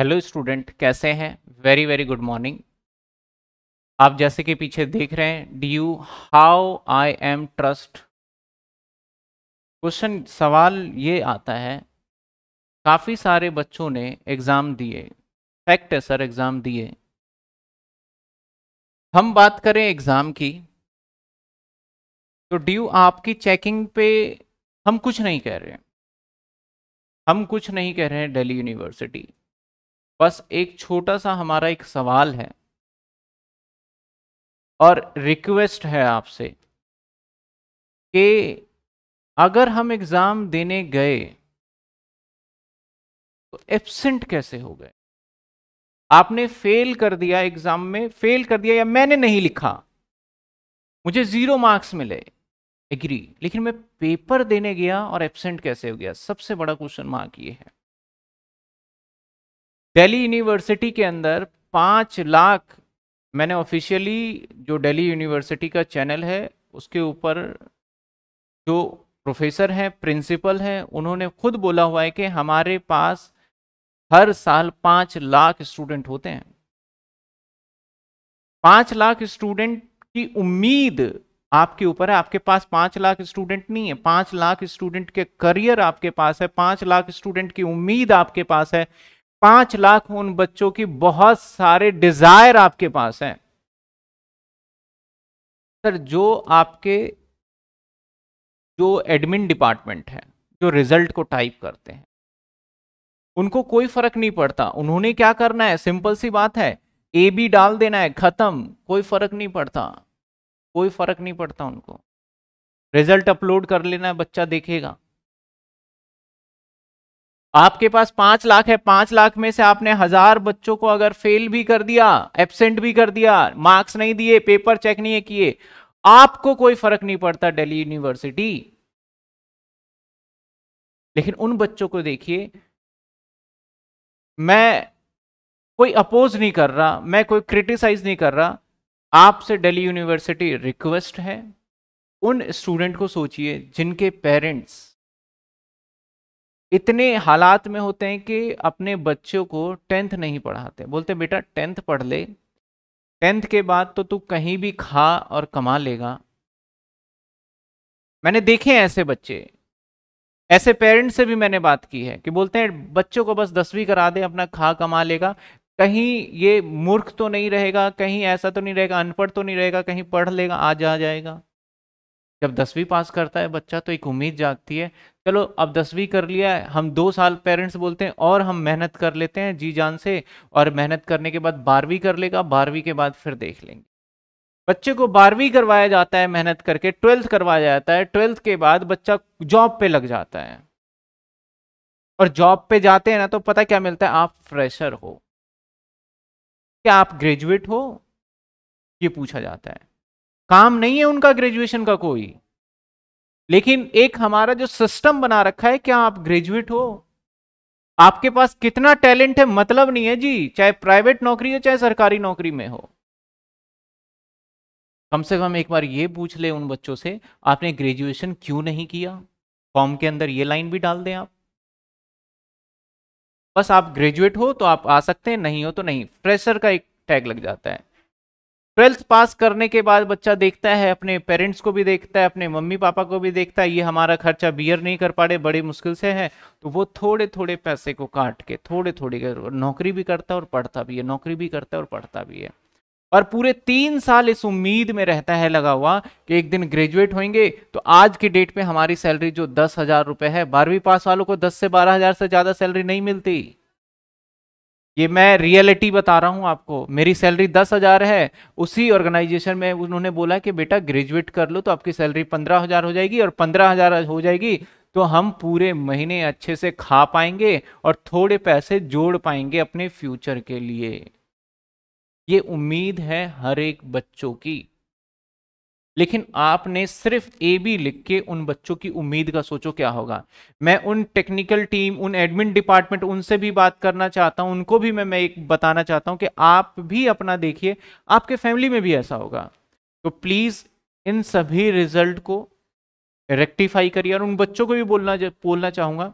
hello student कैसे हैं very very good morning आप जैसे कि पीछे देख रहे हैं D U how I am trust question सवाल ये आता है काफ़ी सारे बच्चों ने एग्ज़ाम दिए फैक्ट है सर एग्ज़ाम दिए हम बात करें एग्ज़ाम की तो डी यू आपकी चेकिंग पे हम कुछ नहीं कह रहे हैं हम कुछ नहीं कह रहे हैं दिल्ली यूनिवर्सिटी बस एक छोटा सा हमारा एक सवाल है और रिक्वेस्ट है आपसे कि अगर हम एग्ज़ाम देने गए तो एब्सेंट कैसे हो गए आपने फेल कर दिया एग्ज़ाम में फेल कर दिया या मैंने नहीं लिखा मुझे ज़ीरो मार्क्स मिले एग्री लेकिन मैं पेपर देने गया और एब्सेंट कैसे हो गया सबसे बड़ा क्वेश्चन मार्क ये है दिल्ली यूनिवर्सिटी के अंदर पाँच लाख मैंने ऑफिशियली जो दिल्ली यूनिवर्सिटी का चैनल है उसके ऊपर जो प्रोफेसर हैं प्रिंसिपल हैं उन्होंने खुद बोला हुआ है कि हमारे पास हर साल पाँच लाख स्टूडेंट होते हैं पाँच लाख स्टूडेंट की उम्मीद आपके ऊपर है आपके पास पाँच लाख स्टूडेंट नहीं है पाँच लाख स्टूडेंट के करियर आपके पास है पाँच लाख स्टूडेंट की उम्मीद आपके पास है पांच लाख उन बच्चों की बहुत सारे डिजायर आपके पास हैं सर जो आपके जो एडमिन डिपार्टमेंट है जो रिजल्ट को टाइप करते हैं उनको कोई फर्क नहीं पड़ता उन्होंने क्या करना है सिंपल सी बात है ए बी डाल देना है खत्म कोई फर्क नहीं पड़ता कोई फर्क नहीं पड़ता उनको रिजल्ट अपलोड कर लेना है बच्चा देखेगा आपके पास पांच लाख है पांच लाख में से आपने हजार बच्चों को अगर फेल भी कर दिया एबसेंट भी कर दिया मार्क्स नहीं दिए पेपर चेक नहीं किए आपको कोई फर्क नहीं पड़ता दिल्ली यूनिवर्सिटी लेकिन उन बच्चों को देखिए मैं कोई अपोज नहीं कर रहा मैं कोई क्रिटिसाइज नहीं कर रहा आपसे दिल्ली यूनिवर्सिटी रिक्वेस्ट है उन स्टूडेंट को सोचिए जिनके पेरेंट्स इतने हालात में होते हैं कि अपने बच्चों को टेंथ नहीं पढ़ाते बोलते बेटा टेंथ पढ़ ले टेंथ के बाद तो तू कहीं भी खा और कमा लेगा मैंने देखे हैं ऐसे बच्चे ऐसे पेरेंट्स से भी मैंने बात की है कि बोलते हैं बच्चों को बस दसवीं करा दे अपना खा कमा लेगा कहीं ये मूर्ख तो नहीं रहेगा कहीं ऐसा तो नहीं रहेगा अनपढ़ तो नहीं रहेगा कहीं पढ़ लेगा आ जा जाएगा जब दसवीं पास करता है बच्चा तो एक उम्मीद जागती है चलो अब दसवीं कर लिया है हम दो साल पेरेंट्स बोलते हैं और हम मेहनत कर लेते हैं जी जान से और मेहनत करने के बाद बारहवीं कर लेगा बारहवीं के बाद फिर देख लेंगे बच्चे को बारहवीं करवाया जाता है मेहनत करके ट्वेल्थ करवाया जाता है ट्वेल्थ के बाद बच्चा जॉब पे लग जाता है और जॉब पे जाते हैं ना तो पता क्या मिलता है आप फ्रेशर हो क्या आप ग्रेजुएट हो ये पूछा जाता है काम नहीं है उनका ग्रेजुएशन का कोई लेकिन एक हमारा जो सिस्टम बना रखा है क्या आप ग्रेजुएट हो आपके पास कितना टैलेंट है मतलब नहीं है जी चाहे प्राइवेट नौकरी हो चाहे सरकारी नौकरी में हो कम से कम एक बार ये पूछ ले उन बच्चों से आपने ग्रेजुएशन क्यों नहीं किया फॉर्म के अंदर ये लाइन भी डाल दें आप बस आप ग्रेजुएट हो तो आप आ सकते हैं नहीं हो तो नहीं फ्रेशर का एक टैग लग जाता है ट्वेल्थ पास करने के बाद बच्चा देखता है अपने पेरेंट्स को भी देखता है अपने मम्मी पापा को भी देखता है ये हमारा खर्चा बियर नहीं कर पा रहे बड़ी मुश्किल से है तो वो थोड़े थोड़े पैसे को काट के थोड़े थोड़े नौकरी भी करता है और पढ़ता भी है नौकरी भी करता है और पढ़ता भी है और पूरे तीन साल इस उम्मीद में रहता है लगा हुआ कि एक दिन ग्रेजुएट होंगे तो आज की डेट में हमारी सैलरी जो दस हजार रुपये है बारहवीं पास वालों को दस से बारह हजार से ज़्यादा सैलरी नहीं मिलती ये मैं रियलिटी बता रहा हूँ आपको मेरी सैलरी दस हज़ार है उसी ऑर्गेनाइजेशन में उन्होंने बोला कि बेटा ग्रेजुएट कर लो तो आपकी सैलरी पंद्रह हज़ार हो जाएगी और पंद्रह हज़ार हो जाएगी तो हम पूरे महीने अच्छे से खा पाएंगे और थोड़े पैसे जोड़ पाएंगे अपने फ्यूचर के लिए ये उम्मीद है हर एक बच्चों की लेकिन आपने सिर्फ ए बी लिख के उन बच्चों की उम्मीद का सोचो क्या होगा मैं उन टेक्निकल टीम उन एडमिन डिपार्टमेंट उनसे भी बात करना चाहता हूं उनको भी मैं मैं एक बताना चाहता हूं कि आप भी अपना देखिए आपके फैमिली में भी ऐसा होगा तो प्लीज़ इन सभी रिजल्ट को रेक्टिफाई करिए और उन बच्चों को भी बोलना बोलना चाहूंगा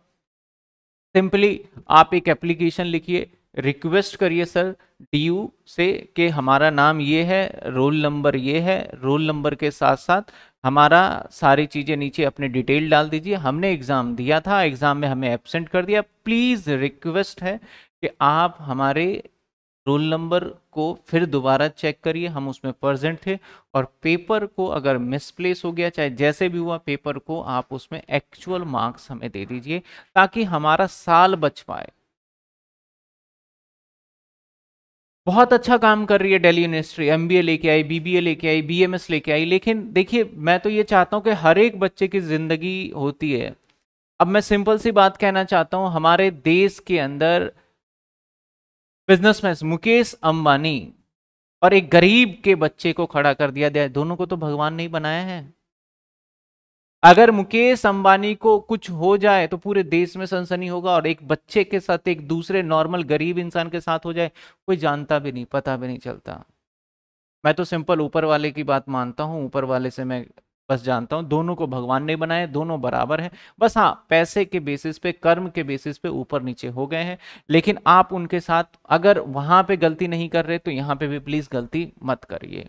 सिंपली आप एक एप्लीकेशन लिखिए रिक्वेस्ट करिए सर डीयू से कि हमारा नाम ये है रोल नंबर ये है रोल नंबर के साथ साथ हमारा सारी चीज़ें नीचे अपने डिटेल डाल दीजिए हमने एग्ज़ाम दिया था एग्ज़ाम में हमें एबसेंट कर दिया प्लीज़ रिक्वेस्ट है कि आप हमारे रोल नंबर को फिर दोबारा चेक करिए हम उसमें प्रजेंट थे और पेपर को अगर मिसप्लेस हो गया चाहे जैसे भी हुआ पेपर को आप उसमें एक्चुअल मार्क्स हमें दे दीजिए ताकि हमारा साल बच पाए बहुत अच्छा काम कर रही है दिल्ली यूनिवर्सिटी एम लेके आई बीबीए लेके आई एस लेके आई लेकिन देखिए मैं तो ये चाहता हूँ कि हर एक बच्चे की ज़िंदगी होती है अब मैं सिंपल सी बात कहना चाहता हूँ हमारे देश के अंदर बिजनेसमैन मुकेश अंबानी और एक गरीब के बच्चे को खड़ा कर दिया गया दोनों को तो भगवान नहीं बनाया है अगर मुकेश अंबानी को कुछ हो जाए तो पूरे देश में सनसनी होगा और एक बच्चे के साथ एक दूसरे नॉर्मल गरीब इंसान के साथ हो जाए कोई जानता भी नहीं पता भी नहीं चलता मैं तो सिंपल ऊपर वाले की बात मानता हूँ ऊपर वाले से मैं बस जानता हूँ दोनों को भगवान ने बनाया दोनों बराबर हैं बस हाँ पैसे के बेसिस पे कर्म के बेसिस पे ऊपर नीचे हो गए हैं लेकिन आप उनके साथ अगर वहाँ पे गलती नहीं कर रहे तो यहाँ पे भी प्लीज़ गलती मत करिए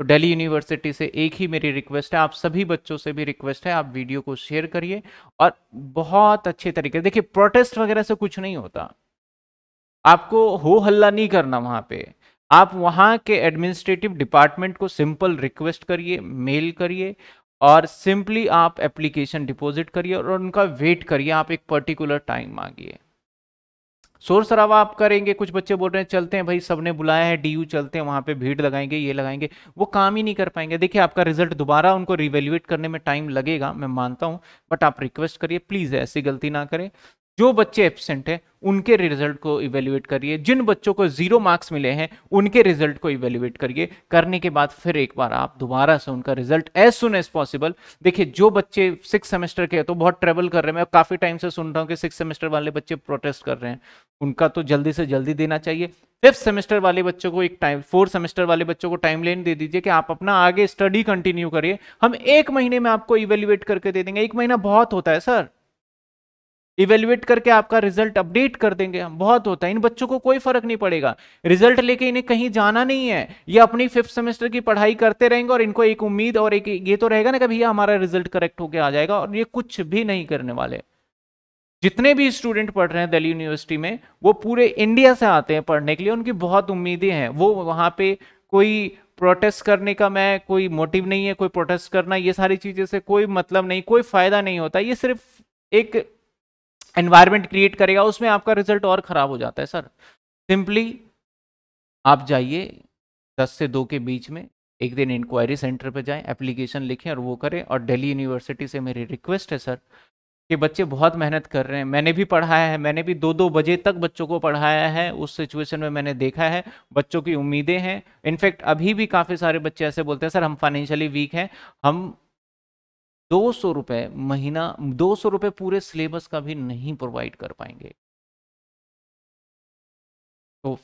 तो दिल्ली यूनिवर्सिटी से एक ही मेरी रिक्वेस्ट है आप सभी बच्चों से भी रिक्वेस्ट है आप वीडियो को शेयर करिए और बहुत अच्छे तरीके देखिए प्रोटेस्ट वगैरह से कुछ नहीं होता आपको हो हल्ला नहीं करना वहाँ पे आप वहाँ के एडमिनिस्ट्रेटिव डिपार्टमेंट को सिंपल रिक्वेस्ट करिए मेल करिए और सिंपली आप एप्लीकेशन डिपोजिट करिए और उनका वेट करिए आप एक पर्टिकुलर टाइम मांगिए शोर शराबा आप करेंगे कुछ बच्चे बोल रहे हैं चलते हैं भाई सबने बुलाया है डीयू चलते हैं वहां पे भीड़ लगाएंगे ये लगाएंगे वो काम ही नहीं कर पाएंगे देखिए आपका रिजल्ट दोबारा उनको रिवेल्युएट करने में टाइम लगेगा मैं मानता हूँ बट आप रिक्वेस्ट करिए प्लीज़ ऐसी गलती ना करें जो बच्चे एबसेंट हैं उनके रिजल्ट को इवेल्युएट करिए जिन बच्चों को जीरो मार्क्स मिले हैं उनके रिजल्ट को इवेल्युएट करिए करने के बाद फिर एक बार आप दोबारा से उनका result as soon as possible देखिए जो बच्चे सिक्स सेमेस्टर के तो बहुत ट्रेवल कर रहे हैं मैं काफ़ी टाइम से सुन रहा हूँ कि सिक्स सेमेस्टर वाले बच्चे प्रोटेस्ट कर रहे हैं उनका तो जल्दी से जल्दी देना चाहिए फिफ्थ सेमेस्टर वाले बच्चों को एक टाइम फोर्थ सेमेस्टर वाले बच्चों को टाइम लाइन दे दीजिए कि आप अपना आगे स्टडी कंटिन्यू करिए हम एक महीने में आपको इवेल्युएट करके दे देंगे एक महीना बहुत होता है सर इवेल्युएट करके आपका रिजल्ट अपडेट कर देंगे हम बहुत होता है इन बच्चों को कोई फर्क नहीं पड़ेगा रिजल्ट लेके इन्हें कहीं जाना नहीं है ये अपनी फिफ्थ सेमेस्टर की पढ़ाई करते रहेंगे और इनको एक उम्मीद और एक ये तो रहेगा ना कि भैया हमारा रिजल्ट करेक्ट होकर आ जाएगा और ये कुछ भी नहीं करने वाले जितने भी स्टूडेंट पढ़ रहे हैं दिल्ली यूनिवर्सिटी में वो पूरे इंडिया से आते हैं पढ़ने के लिए उनकी बहुत उम्मीदें हैं वो वहाँ पे कोई प्रोटेस्ट करने का मैं कोई मोटिव नहीं है कोई प्रोटेस्ट करना ये सारी चीज़ें से कोई मतलब नहीं कोई फ़ायदा नहीं होता ये सिर्फ एक एनवायरमेंट क्रिएट करेगा उसमें आपका रिजल्ट और ख़राब हो जाता है सर सिंपली आप जाइए दस से दो के बीच में एक दिन इंक्वायरी सेंटर पर जाएं एप्लीकेशन लिखें और वो करें और दिल्ली यूनिवर्सिटी से मेरी रिक्वेस्ट है सर कि बच्चे बहुत मेहनत कर रहे हैं मैंने भी पढ़ाया है मैंने भी दो दो बजे तक बच्चों को पढ़ाया है उस सिचुएशन में मैंने देखा है बच्चों की उम्मीदें हैं इनफैक्ट अभी भी काफ़ी सारे बच्चे ऐसे बोलते हैं सर हम फाइनेंशियली वीक हैं हम दो सौ रुपये महीना दो सौ रुपये पूरे सिलेबस का भी नहीं प्रोवाइड कर पाएंगे तो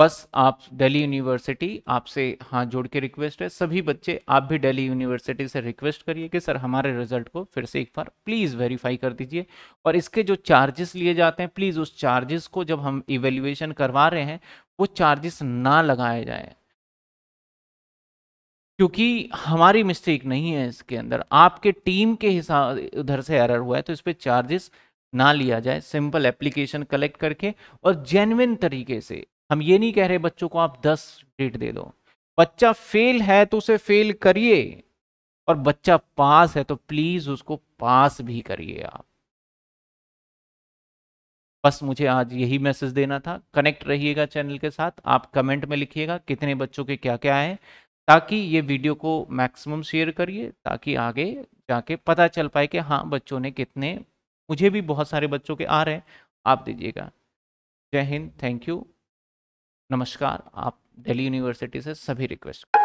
बस आप दिल्ली यूनिवर्सिटी आपसे हाँ जोड़ के रिक्वेस्ट है सभी बच्चे आप भी दिल्ली यूनिवर्सिटी से रिक्वेस्ट करिए कि सर हमारे रिजल्ट को फिर से एक बार प्लीज़ वेरीफाई कर दीजिए और इसके जो चार्जेस लिए जाते हैं प्लीज़ उस चार्जेस को जब हम इवेल्युएशन करवा रहे हैं वो चार्जेस ना लगाए जाएँ क्योंकि हमारी मिस्टेक नहीं है इसके अंदर आपके टीम के हिसाब उधर से एरर हुआ है तो इस पर चार्जेस ना लिया जाए सिंपल एप्लीकेशन कलेक्ट करके और जेनविन तरीके से हम ये नहीं कह रहे बच्चों को आप दस डेट दे दो बच्चा फेल है तो उसे फेल करिए और बच्चा पास है तो प्लीज उसको पास भी करिए आप बस मुझे आज यही मैसेज देना था कनेक्ट रहिएगा चैनल के साथ आप कमेंट में लिखिएगा कितने बच्चों के क्या क्या है ताकि ये वीडियो को मैक्सिमम शेयर करिए ताकि आगे जाके पता चल पाए कि हाँ बच्चों ने कितने मुझे भी बहुत सारे बच्चों के आ रहे हैं आप दीजिएगा जय हिंद थैंक यू नमस्कार आप दिल्ली यूनिवर्सिटी से सभी रिक्वेस्ट